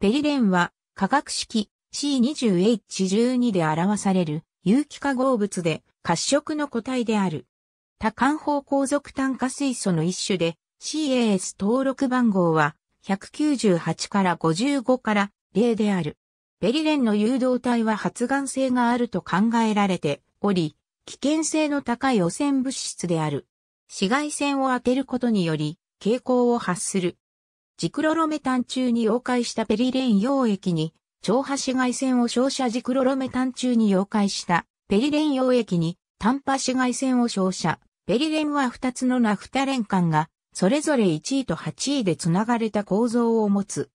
ペリレンは化学式 C20H12 で表される有機化合物で褐色の個体である。多環方鉱属炭化水素の一種で CAS 登録番号は198から55から0である。ペリレンの誘導体は発がん性があると考えられており、危険性の高い汚染物質である。紫外線を当てることにより、蛍光を発するジクロロメタン中に溶解したペリレン溶液に、超波紫外線を照射ジクロロメタン中に溶解したペリレン溶液に、短波紫外線を照射。ペリレンは2つのナフタレン環が、それぞれ1位と8位でつながれた構造を持つ。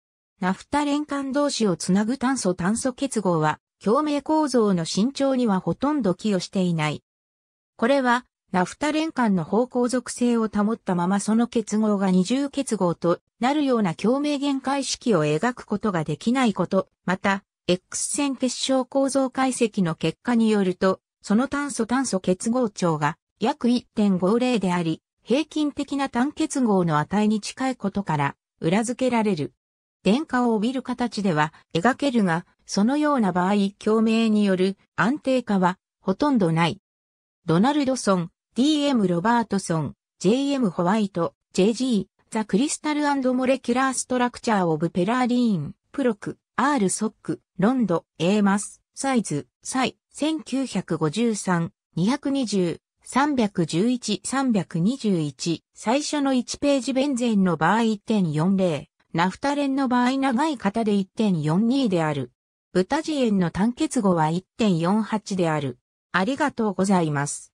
ナフタレン環同士をつなぐ炭素炭素結合は、共鳴構造の慎重にはほとんど寄与していない。これは、ナフタ連間の方向属性を保ったままその結合が二重結合となるような共鳴限界式を描くことができないこと、また、X 線結晶構造解析の結果によると、その炭素炭素結合長が約1.50であり、平均的な単結合の値に近いことから裏付けられる。電荷を帯びる形では描けるが、そのような場合共鳴による安定化はほとんどない。ドナルドソン、DM ロバートソン、JM ホワイト、JG、ザ・クリスタルモレキュラー・ストラクチャー・オブ・ペラーリーン、プロク、R・ ソック、ロンド、A・ マス、サイズ、サイ、1953、220、311、321、最初の1ページベンゼンの場合1.40、ナフタレンの場合長い型で1.42である。ブタジエンの単結語は1.48である。ありがとうございます。